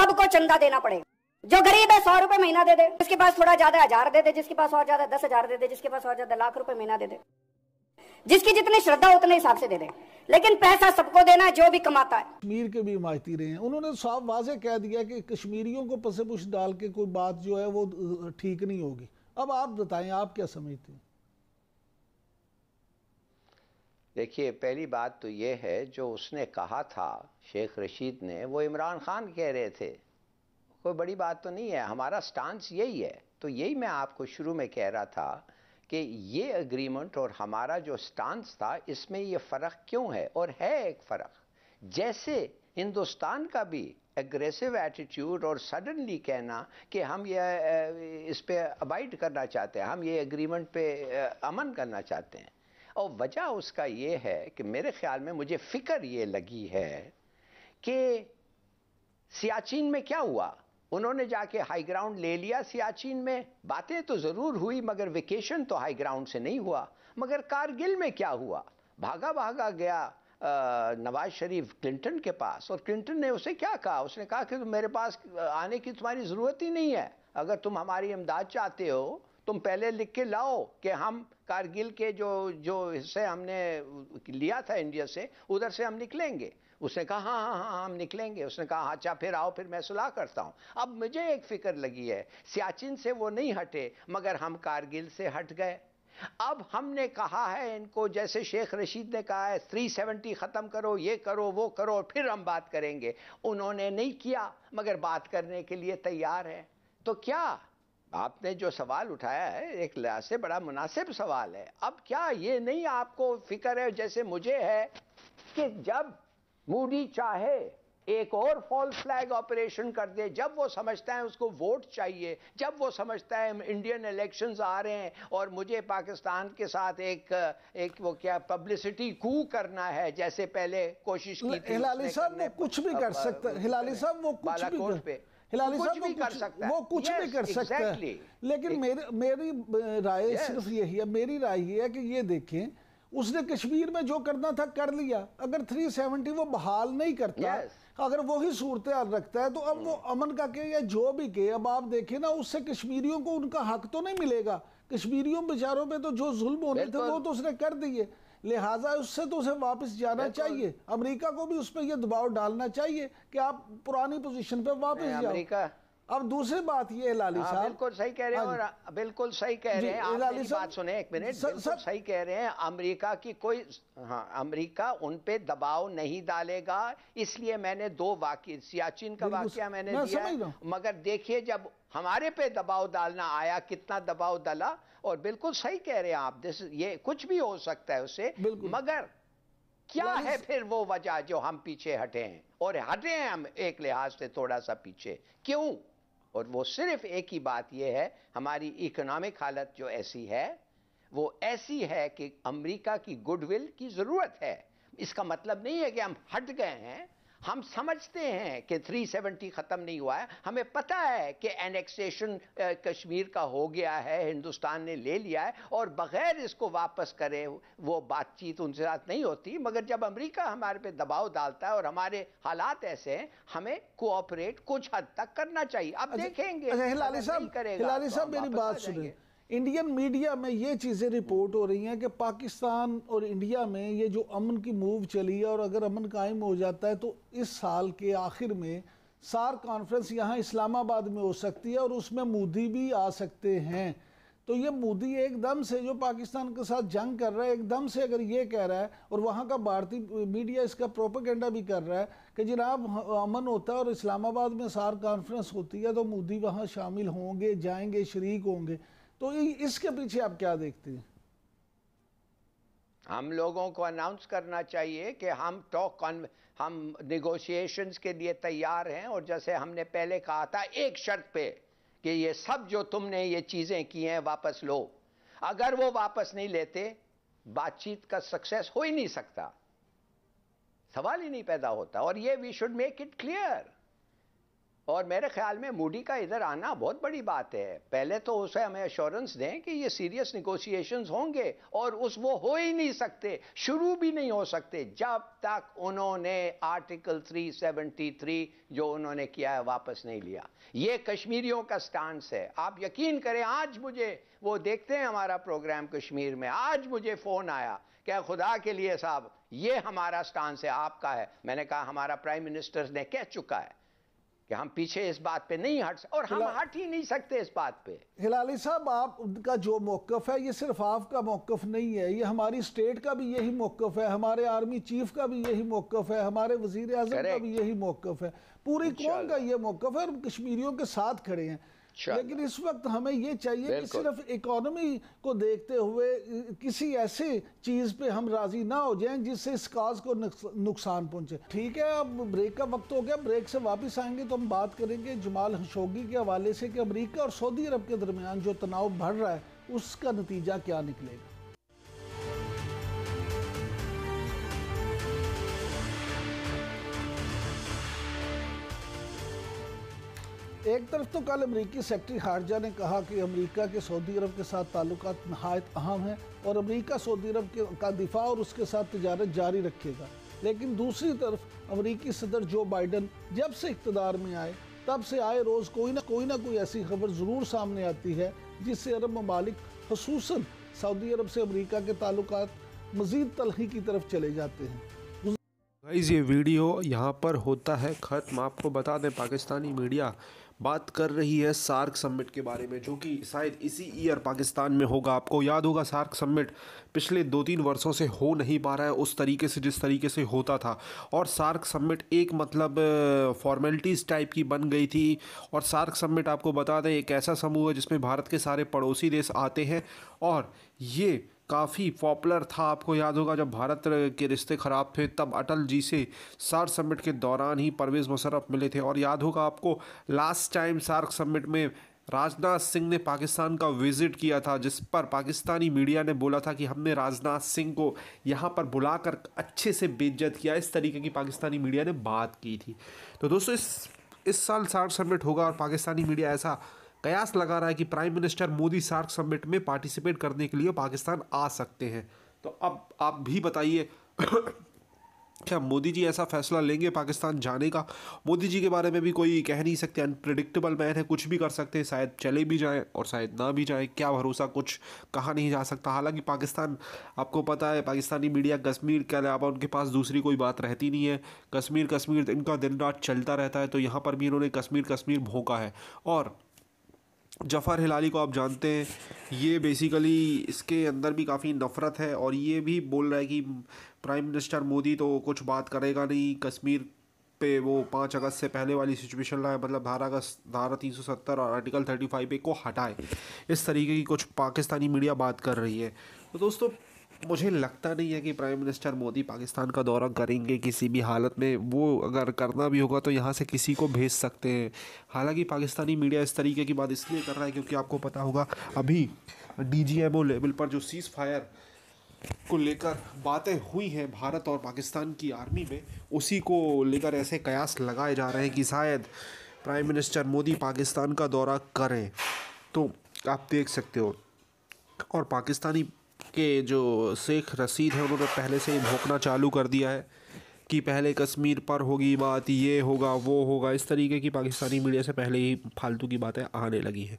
सबको चंदा देना पड़ेगा जो गरीब है सौ रुपए महीना दे दे जिसके पास थोड़ा ज्यादा हजार दे दे जिसके पास और ज्यादा दस हजार दे दे जिसके पास और ज्यादा लाख रुपए महीना दे दे जिसकी जितनी श्रद्धा उतने हिसाब से दे दे लेकिन पैसा सबको देना है जो भी कमाता है कश्मीर के भी माहती रहे हैं उन्होंने साफ वाजे कह दिया कि कश्मीरियों को पसे पुश डाल के कोई बात जो है वो ठीक नहीं होगी अब आप बताएं आप क्या समझते हैं देखिए पहली बात तो ये है जो उसने कहा था शेख रशीद ने वो इमरान खान कह रहे थे कोई बड़ी बात तो नहीं है हमारा स्टांस यही है तो यही मैं आपको शुरू में कह रहा था कि ये अग्रीमेंट और हमारा जो स्टांस था इसमें ये फ़र्क क्यों है और है एक फ़र्क जैसे हिंदुस्तान का भी एग्रेसिव एटीट्यूड और सडनली कहना कि हम ये इस पर अबाइड करना चाहते हैं हम ये अग्रीमेंट पे अमन करना चाहते हैं और वजह उसका ये है कि मेरे ख्याल में मुझे फ़िक्र ये लगी है कि सियाचिन में क्या हुआ उन्होंने जाके हाई ग्राउंड ले लिया सियाचिन में बातें तो ज़रूर हुई मगर वेकेशन तो हाई ग्राउंड से नहीं हुआ मगर कारगिल में क्या हुआ भागा भागा गया नवाज शरीफ क्लिंटन के पास और क्लिंटन ने उसे क्या कहा उसने कहा कि तुम मेरे पास आने की तुम्हारी ज़रूरत ही नहीं है अगर तुम हमारी इमदाद चाहते हो तुम पहले लिख के लाओ कि हम कारगिल के जो जो हिस्से हमने लिया था इंडिया से उधर से हम निकलेंगे उसने कहा हाँ हाँ हाँ हम निकलेंगे उसने कहा हाँ, अच्छा फिर आओ फिर मैं सुलह करता हूँ अब मुझे एक फिक्र लगी है सियाचिन से वो नहीं हटे मगर हम कारगिल से हट गए अब हमने कहा है इनको जैसे शेख रशीद ने कहा है 370 ख़त्म करो ये करो वो करो और फिर हम बात करेंगे उन्होंने नहीं किया मगर बात करने के लिए तैयार है तो क्या आपने जो सवाल उठाया है एक लिहाज से बड़ा मुनासिब सवाल है अब क्या ये नहीं आपको फिक्र है जैसे मुझे है कि जब मूडी चाहे एक और फॉल्स फ्लैग ऑपरेशन कर दे जब वो समझता है उसको वोट चाहिए जब वो समझता है इंडियन इलेक्शंस आ रहे हैं और मुझे पाकिस्तान के साथ एक एक वो क्या पब्लिसिटी कू करना है जैसे पहले कोशिश की थी हिलाली साहब वो कुछ भी कर सकते हिलाली साहब वो कुछ भी पे हिलाली साहब वो कर सकता वो कुछ yes, भी कर सकता exactly. है लेकिन एक... मेरी राय yes. सिर्फ यही है मेरी राय ये है कि ये देखें उसने कश्मीर में जो करना था कर लिया अगर 370 वो बहाल नहीं करता yes. अगर वही सूरत रखता है तो अब वो hmm। अमन का के या जो भी के अब आप देखें ना उससे कश्मीरियों को उनका हक तो नहीं मिलेगा कश्मीरियों बेचारों पे तो जो जुल्म होने थे वो तो उसने कर दिए लिहाजा उससे तो उसे वापस जाना चाहिए अमेरिका को भी उस पर यह दबाव डालना चाहिए कि आप पुरानी पोजीशन पर वापस जाओ अमेरिका अब दूसरी बात ये लाली हाँ, साहब बिल्कुल सही कह रहे हैं हाँ और हाँ, बिल्कुल सही कह रहे हैं आप मेरी बात सुने एक मिनट बिल्कुल सही कह रहे हैं अमेरिका की कोई हाँ अमेरिका उन पे दबाव नहीं डालेगा इसलिए मैंने दो वाक्य सियाचिन का वाक्य मैंने मैं दिया मगर देखिए जब हमारे पे दबाव डालना आया कितना दबाव डाला और बिल्कुल सही कह रहे हैं आप दिस ये कुछ भी हो सकता है उससे मगर क्या है फिर वो वजह जो हम पीछे हटे हैं और हटे हैं हम एक लिहाज से थोड़ा सा पीछे क्यों और वो सिर्फ एक ही बात यह है हमारी इकोनॉमिक हालत जो ऐसी है वो ऐसी है कि अमेरिका की गुडविल की ज़रूरत है इसका मतलब नहीं है कि हम हट गए हैं हम समझते हैं कि 370 ख़त्म नहीं हुआ है हमें पता है कि एनेक्सेशन कश्मीर का हो गया है हिंदुस्तान ने ले लिया है और बगैर इसको वापस करे वो बातचीत उनके साथ नहीं होती मगर जब अमेरिका हमारे पे दबाव डालता है और हमारे हालात ऐसे हैं हमें कोऑपरेट कुछ हद तक करना चाहिए अब अच्छा, देखेंगे अच्छा, हिलाली साहब हिलाली तो साहब मेरी बात सुनिए इंडियन मीडिया में ये चीज़ें रिपोर्ट हो रही हैं कि पाकिस्तान और इंडिया में ये जो अमन की मूव चली है और अगर अमन कायम हो जाता है तो इस साल के आखिर में सार कॉन्फ्रेंस यहाँ इस्लामाबाद में हो सकती है और उसमें मोदी भी आ सकते हैं तो ये मोदी एकदम से जो पाकिस्तान के साथ जंग कर रहा है एकदम से अगर ये कह रहा है और वहाँ का भारतीय मीडिया इसका प्रोपोगेंडा भी कर रहा है कि जनाब अमन होता है और इस्लामाबाद में सार कॉन्फ्रेंस होती है तो मोदी वहाँ शामिल होंगे जाएंगे शरीक होंगे तो इसके पीछे आप क्या देखते हैं हम लोगों को अनाउंस करना चाहिए कि हम टॉक हम निगोशिएशंस के लिए तैयार हैं और जैसे हमने पहले कहा था एक शर्त पे कि ये सब जो तुमने ये चीज़ें की हैं वापस लो अगर वो वापस नहीं लेते बातचीत का सक्सेस हो ही नहीं सकता सवाल ही नहीं पैदा होता और ये we should make it clear और मेरे ख्याल में मूडी का इधर आना बहुत बड़ी बात है पहले तो उसे हमें अश्योरेंस दें कि ये सीरियस निगोशिएशंस होंगे और उस वो हो ही नहीं सकते शुरू भी नहीं हो सकते जब तक उन्होंने आर्टिकल 373 जो उन्होंने किया है वापस नहीं लिया ये कश्मीरियों का स्टांस है आप यकीन करें आज मुझे वो देखते हैं हमारा प्रोग्राम कश्मीर में आज मुझे फ़ोन आया क्या खुदा के लिए साहब ये हमारा स्टांस है आपका है मैंने कहा हमारा प्राइम मिनिस्टर ने कह चुका है कि हम पीछे इस बात पे नहीं हट और हम हट ही नहीं सकते इस बात पे हिलाली साहब आप उनका जो मौकफ है ये सिर्फ आपका मौकफ नहीं है ये हमारी स्टेट का भी यही मौकफ है हमारे आर्मी चीफ का भी यही मौकफ है हमारे वजीर अजम का भी यही मौकफ है पूरी कौन का ये मौकफ है और कश्मीरियों के साथ खड़े हैं अच्छा। लेकिन इस वक्त हमें ये चाहिए कि सिर्फ इकोनॉमी को देखते हुए किसी ऐसे चीज पे हम राजी ना हो जाएं जिससे इस काज को नुकसान पहुंचे ठीक है अब ब्रेक का वक्त हो गया ब्रेक से वापस आएंगे तो हम बात करेंगे जमाल हशोगी के हवाले से कि अमरीका और सऊदी अरब के दरमियान जो तनाव बढ़ रहा है उसका नतीजा क्या निकलेगा एक तरफ तो कल अमरीकी सेक्रेटरी खारजा ने कहा कि अमरीका के सऊदी अरब के साथ ताल्लुक नहायत अहम हैं और अमरीका सऊदी अरब के का दिफा और उसके साथ तजारत जारी रखेगा लेकिन दूसरी तरफ अमरीकी सदर जो बाइडन जब से इकतदार में आए तब से आए रोज़ कोई ना कोई ना कोई ऐसी खबर ज़रूर सामने आती है जिससे अरब ममालिक सऊदी अरब से अमरीका के ताल्लुक मज़ीद तलखी की तरफ चले जाते हैं गाइज़ ये वीडियो यहाँ पर होता है ख़त्म आपको बता दें पाकिस्तानी मीडिया बात कर रही है सार्क समिट के बारे में जो कि शायद इसी ईयर पाकिस्तान में होगा आपको याद होगा सार्क समिट पिछले दो तीन वर्षों से हो नहीं पा रहा है उस तरीके से जिस तरीके से होता था और सार्क समिट एक मतलब फॉर्मेलिटीज़ टाइप की बन गई थी और सार्क समिट आपको बता दें एक ऐसा समूह है जिसमें भारत के सारे पड़ोसी देश आते हैं और ये काफ़ी पॉपुलर था आपको याद होगा जब भारत के रिश्ते ख़राब थे तब अटल जी से सार्क समिट के दौरान ही परवेज़ मुशर्रफ मिले थे और याद होगा आपको लास्ट टाइम सार्क समिट में राजनाथ सिंह ने पाकिस्तान का विज़िट किया था जिस पर पाकिस्तानी मीडिया ने बोला था कि हमने राजनाथ सिंह को यहाँ पर बुलाकर अच्छे से बेज्जत किया इस तरीके की पाकिस्तानी मीडिया ने बात की थी तो दोस्तों इस इस साल सार्क समिट होगा और पाकिस्तानी मीडिया ऐसा कयास लगा रहा है कि prime minister Modi SAARC summit में पार्टिसिपेट करने के लिए पाकिस्तान आ सकते हैं तो अब आप भी बताइए क्या मोदी जी ऐसा फैसला लेंगे पाकिस्तान जाने का मोदी जी के बारे में भी कोई कह नहीं सकते अनप्रडिक्टेबल मैन है कुछ भी कर सकते हैं शायद चले भी जाएं और शायद ना भी जाएं क्या भरोसा कुछ कहा नहीं जा सकता हालांकि पाकिस्तान आपको पता है पाकिस्तानी मीडिया कश्मीर के अलावा उनके पास दूसरी कोई बात रहती नहीं है कश्मीर कश्मीर इनका दिन रात चलता रहता है तो यहाँ पर भी इन्होंने कश्मीर कश्मीर भोंका है और जफ़र हिलाली को आप जानते हैं ये बेसिकली इसके अंदर भी काफ़ी नफ़रत है और ये भी बोल रहा है कि प्राइम मिनिस्टर मोदी तो कुछ बात करेगा नहीं कश्मीर पे वो पाँच अगस्त से पहले वाली सिचुएशन लाए मतलब धारा का धारा तीन सौ सत्तर और आर्टिकल थर्टी फाइव को हटाए इस तरीके की कुछ पाकिस्तानी मीडिया बात कर रही है तो दोस्तों मुझे लगता नहीं है कि प्राइम मिनिस्टर मोदी पाकिस्तान का दौरा करेंगे किसी भी हालत में वो अगर करना भी होगा तो यहाँ से किसी को भेज सकते हैं हालांकि पाकिस्तानी मीडिया इस तरीके की बात इसलिए कर रहा है क्योंकि आपको पता होगा अभी डी लेवल पर जो सीज़ फायर को लेकर बातें हुई हैं भारत और पाकिस्तान की आर्मी में उसी को लेकर ऐसे कयास लगाए जा रहे हैं कि शायद प्राइम मिनिस्टर मोदी पाकिस्तान का दौरा करें तो आप देख सकते हो और पाकिस्तानी के जो शेख रसीद हैं उन्होंने पहले से ही भोंकना चालू कर दिया है कि पहले कश्मीर पर होगी बात ये होगा वो होगा इस तरीके की पाकिस्तानी मीडिया से पहले ही फालतू की बातें आने लगी हैं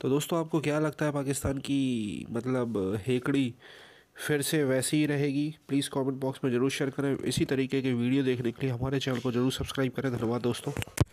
तो दोस्तों आपको क्या लगता है पाकिस्तान की मतलब हेकड़ी फिर से वैसी ही रहेगी प्लीज़ कमेंट बॉक्स में ज़रूर शेयर करें इसी तरीके के वीडियो देखने के लिए हमारे चैनल को ज़रूर सब्सक्राइब करें धन्यवाद दोस्तों